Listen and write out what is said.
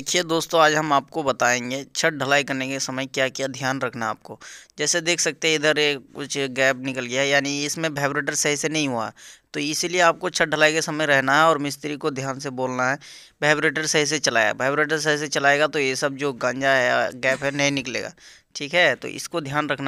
देखिए दोस्तों आज हम आपको बताएंगे छत ढलाई करने के समय क्या क्या ध्यान रखना आपको जैसे देख सकते हैं इधर एक कुछ गैप निकल गया यानी इसमें वाइब्रेटर सही से नहीं हुआ तो इसीलिए आपको छत ढलाई के समय रहना है और मिस्त्री को ध्यान से बोलना है वाइब्रेटर सही से चलाया वाइब्रेटर सही से चलाएगा तो ये सब जो गंजा है गैप है नहीं निकलेगा ठीक है तो इसको ध्यान रखना